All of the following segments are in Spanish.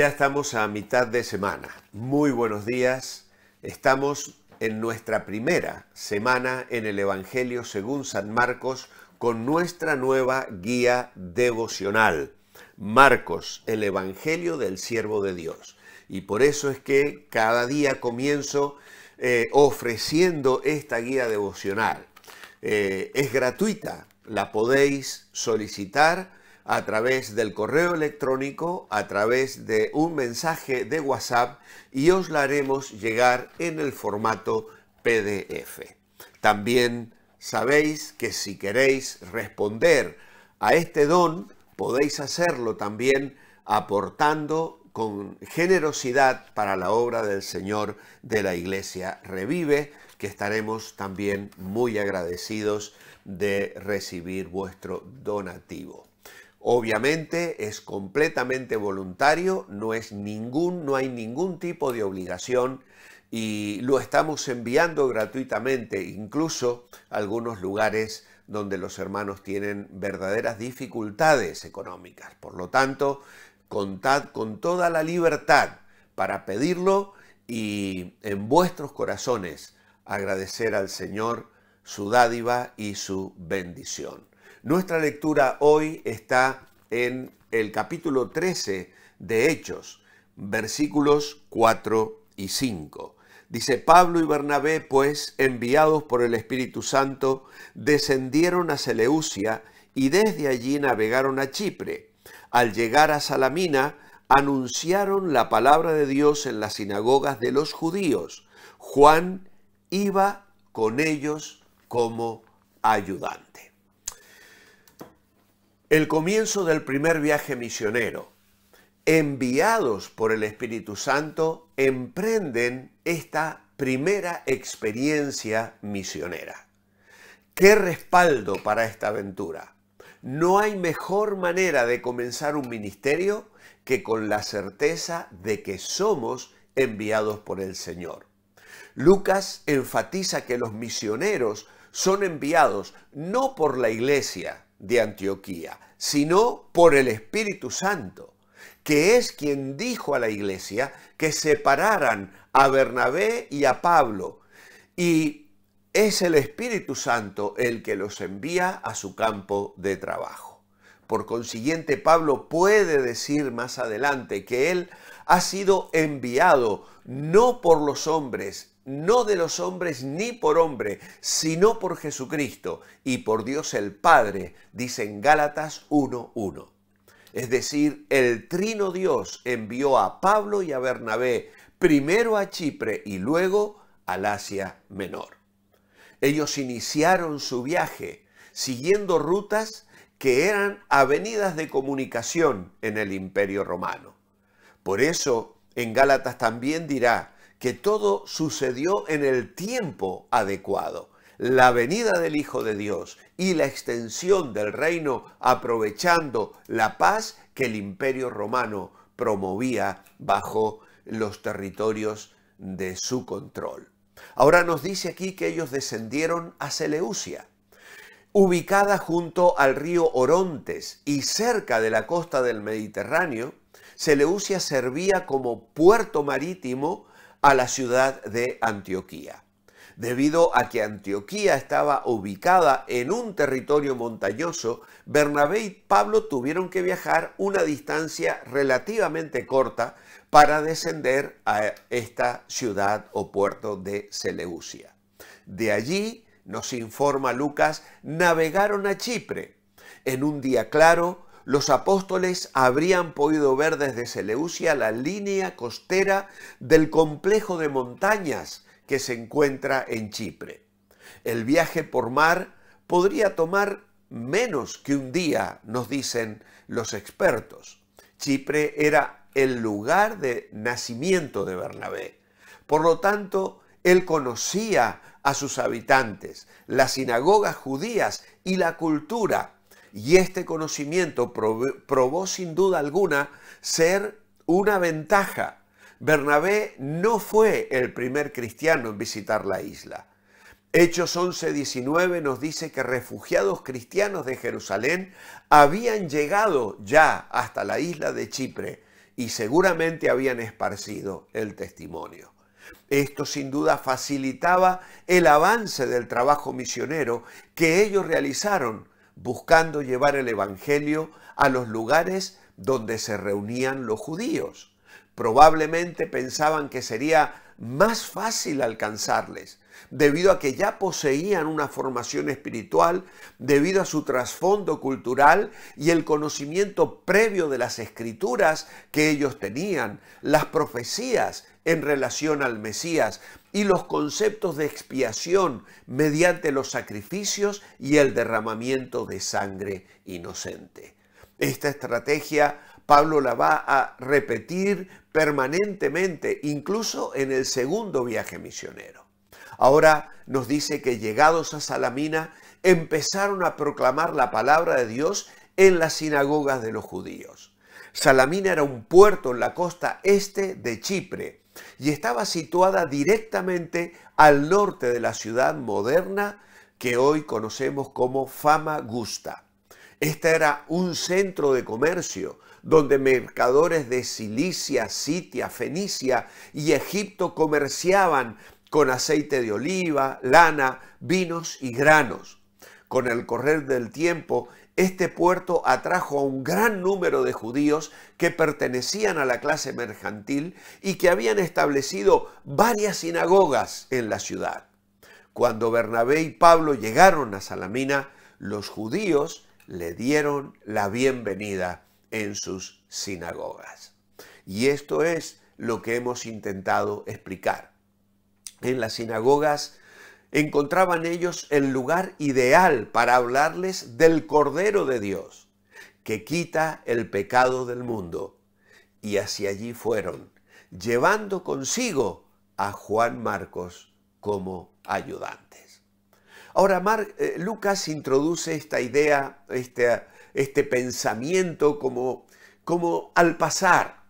Ya estamos a mitad de semana. Muy buenos días. Estamos en nuestra primera semana en el Evangelio según San Marcos con nuestra nueva guía devocional. Marcos, el Evangelio del Siervo de Dios. Y por eso es que cada día comienzo eh, ofreciendo esta guía devocional. Eh, es gratuita, la podéis solicitar a través del correo electrónico, a través de un mensaje de WhatsApp y os la haremos llegar en el formato PDF. También sabéis que si queréis responder a este don, podéis hacerlo también aportando con generosidad para la obra del Señor de la Iglesia Revive, que estaremos también muy agradecidos de recibir vuestro donativo. Obviamente es completamente voluntario, no, es ningún, no hay ningún tipo de obligación y lo estamos enviando gratuitamente, incluso a algunos lugares donde los hermanos tienen verdaderas dificultades económicas. Por lo tanto, contad con toda la libertad para pedirlo y en vuestros corazones agradecer al Señor su dádiva y su bendición. Nuestra lectura hoy está en el capítulo 13 de Hechos, versículos 4 y 5. Dice Pablo y Bernabé, pues, enviados por el Espíritu Santo, descendieron a Seleucia y desde allí navegaron a Chipre. Al llegar a Salamina, anunciaron la palabra de Dios en las sinagogas de los judíos. Juan iba con ellos como ayudante. El comienzo del primer viaje misionero. Enviados por el Espíritu Santo, emprenden esta primera experiencia misionera. ¡Qué respaldo para esta aventura! No hay mejor manera de comenzar un ministerio que con la certeza de que somos enviados por el Señor. Lucas enfatiza que los misioneros son enviados no por la iglesia, de Antioquía, sino por el Espíritu Santo, que es quien dijo a la iglesia que separaran a Bernabé y a Pablo. Y es el Espíritu Santo el que los envía a su campo de trabajo. Por consiguiente, Pablo puede decir más adelante que él ha sido enviado no por los hombres no de los hombres ni por hombre, sino por Jesucristo y por Dios el Padre, dice en Gálatas 1.1. Es decir, el trino Dios envió a Pablo y a Bernabé primero a Chipre y luego al Asia Menor. Ellos iniciaron su viaje siguiendo rutas que eran avenidas de comunicación en el imperio romano. Por eso en Gálatas también dirá, que todo sucedió en el tiempo adecuado. La venida del Hijo de Dios y la extensión del reino aprovechando la paz que el imperio romano promovía bajo los territorios de su control. Ahora nos dice aquí que ellos descendieron a Seleucia, ubicada junto al río Orontes y cerca de la costa del Mediterráneo, Seleucia servía como puerto marítimo a la ciudad de Antioquía. Debido a que Antioquía estaba ubicada en un territorio montañoso, Bernabé y Pablo tuvieron que viajar una distancia relativamente corta para descender a esta ciudad o puerto de Seleucia. De allí, nos informa Lucas, navegaron a Chipre. En un día claro, los apóstoles habrían podido ver desde Seleucia la línea costera del complejo de montañas que se encuentra en Chipre. El viaje por mar podría tomar menos que un día, nos dicen los expertos. Chipre era el lugar de nacimiento de Bernabé. Por lo tanto, él conocía a sus habitantes, las sinagogas judías y la cultura y este conocimiento probó sin duda alguna ser una ventaja. Bernabé no fue el primer cristiano en visitar la isla. Hechos 11:19 nos dice que refugiados cristianos de Jerusalén habían llegado ya hasta la isla de Chipre y seguramente habían esparcido el testimonio. Esto sin duda facilitaba el avance del trabajo misionero que ellos realizaron buscando llevar el Evangelio a los lugares donde se reunían los judíos. Probablemente pensaban que sería más fácil alcanzarles, debido a que ya poseían una formación espiritual, debido a su trasfondo cultural y el conocimiento previo de las escrituras que ellos tenían, las profecías en relación al Mesías y los conceptos de expiación mediante los sacrificios y el derramamiento de sangre inocente. Esta estrategia Pablo la va a repetir permanentemente, incluso en el segundo viaje misionero. Ahora nos dice que llegados a Salamina empezaron a proclamar la palabra de Dios en las sinagogas de los judíos. Salamina era un puerto en la costa este de Chipre y estaba situada directamente al norte de la ciudad moderna que hoy conocemos como Famagusta. Esta era un centro de comercio donde mercadores de Cilicia, Sitia, Fenicia y Egipto comerciaban con aceite de oliva, lana, vinos y granos. Con el correr del tiempo, este puerto atrajo a un gran número de judíos que pertenecían a la clase mercantil y que habían establecido varias sinagogas en la ciudad. Cuando Bernabé y Pablo llegaron a Salamina, los judíos le dieron la bienvenida en sus sinagogas. Y esto es lo que hemos intentado explicar en las sinagogas, encontraban ellos el lugar ideal para hablarles del Cordero de Dios, que quita el pecado del mundo. Y hacia allí fueron, llevando consigo a Juan Marcos como ayudantes. Ahora, eh, Lucas introduce esta idea, este, este pensamiento como, como al pasar,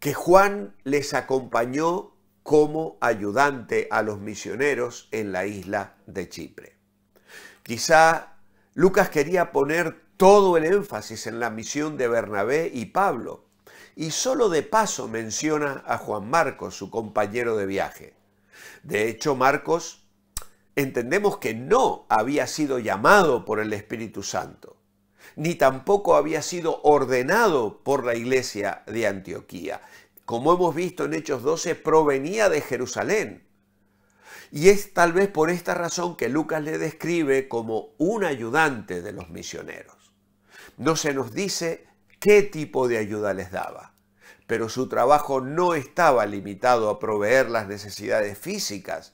que Juan les acompañó como ayudante a los misioneros en la isla de Chipre. Quizá Lucas quería poner todo el énfasis en la misión de Bernabé y Pablo, y solo de paso menciona a Juan Marcos, su compañero de viaje. De hecho, Marcos entendemos que no había sido llamado por el Espíritu Santo, ni tampoco había sido ordenado por la iglesia de Antioquía como hemos visto en Hechos 12, provenía de Jerusalén. Y es tal vez por esta razón que Lucas le describe como un ayudante de los misioneros. No se nos dice qué tipo de ayuda les daba, pero su trabajo no estaba limitado a proveer las necesidades físicas,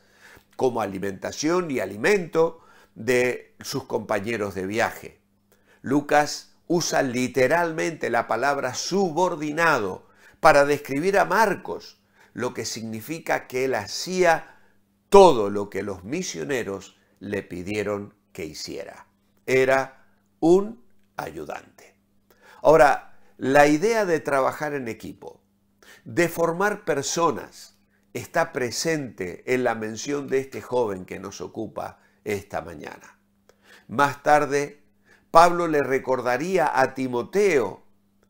como alimentación y alimento, de sus compañeros de viaje. Lucas usa literalmente la palabra subordinado para describir a Marcos, lo que significa que él hacía todo lo que los misioneros le pidieron que hiciera. Era un ayudante. Ahora, la idea de trabajar en equipo, de formar personas, está presente en la mención de este joven que nos ocupa esta mañana. Más tarde, Pablo le recordaría a Timoteo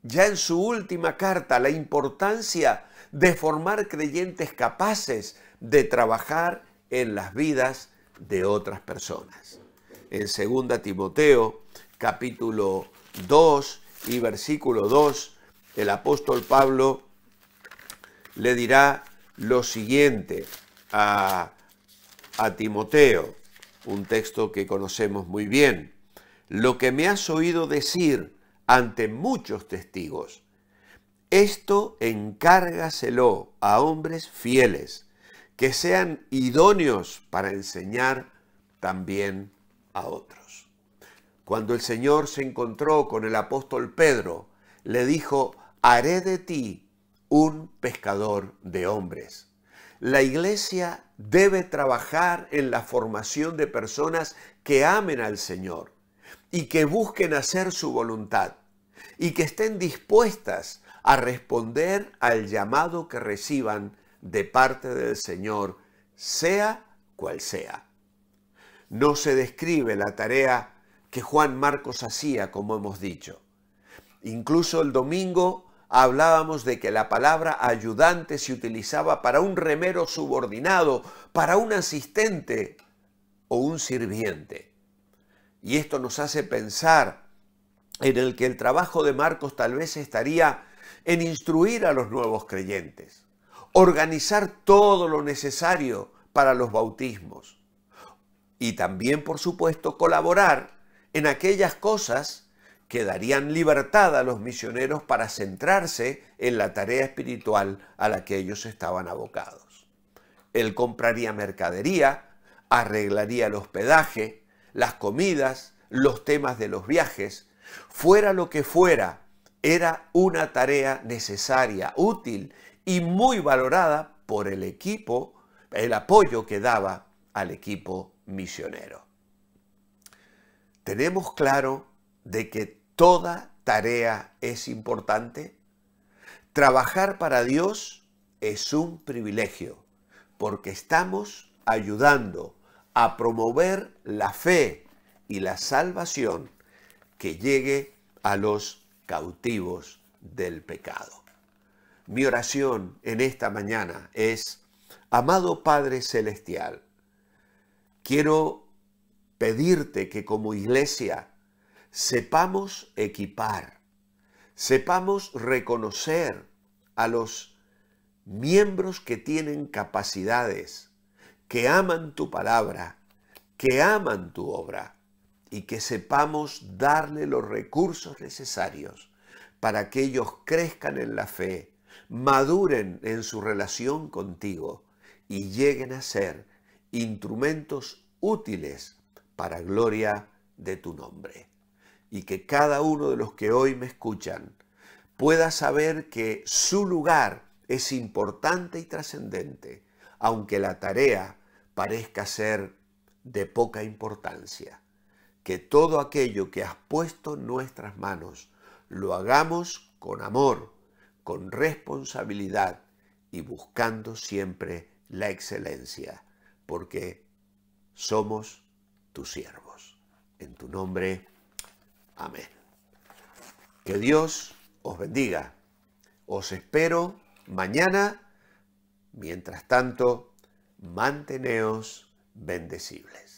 ya en su última carta la importancia de formar creyentes capaces de trabajar en las vidas de otras personas. En 2 Timoteo capítulo 2 y versículo 2, el apóstol Pablo le dirá lo siguiente a, a Timoteo, un texto que conocemos muy bien. Lo que me has oído decir, ante muchos testigos. Esto encárgaselo a hombres fieles, que sean idóneos para enseñar también a otros. Cuando el Señor se encontró con el apóstol Pedro, le dijo, haré de ti un pescador de hombres. La iglesia debe trabajar en la formación de personas que amen al Señor y que busquen hacer su voluntad y que estén dispuestas a responder al llamado que reciban de parte del Señor, sea cual sea. No se describe la tarea que Juan Marcos hacía, como hemos dicho. Incluso el domingo hablábamos de que la palabra ayudante se utilizaba para un remero subordinado, para un asistente o un sirviente. Y esto nos hace pensar en el que el trabajo de Marcos tal vez estaría en instruir a los nuevos creyentes, organizar todo lo necesario para los bautismos y también, por supuesto, colaborar en aquellas cosas que darían libertad a los misioneros para centrarse en la tarea espiritual a la que ellos estaban abocados. Él compraría mercadería, arreglaría el hospedaje, las comidas, los temas de los viajes, Fuera lo que fuera, era una tarea necesaria, útil y muy valorada por el equipo, el apoyo que daba al equipo misionero. ¿Tenemos claro de que toda tarea es importante? Trabajar para Dios es un privilegio porque estamos ayudando a promover la fe y la salvación que llegue a los cautivos del pecado. Mi oración en esta mañana es, amado Padre Celestial, quiero pedirte que como iglesia sepamos equipar, sepamos reconocer a los miembros que tienen capacidades, que aman tu palabra, que aman tu obra y que sepamos darle los recursos necesarios para que ellos crezcan en la fe, maduren en su relación contigo y lleguen a ser instrumentos útiles para gloria de tu nombre. Y que cada uno de los que hoy me escuchan pueda saber que su lugar es importante y trascendente, aunque la tarea parezca ser de poca importancia que todo aquello que has puesto en nuestras manos lo hagamos con amor, con responsabilidad y buscando siempre la excelencia, porque somos tus siervos. En tu nombre, amén. Que Dios os bendiga. Os espero mañana. Mientras tanto, manteneos bendecibles.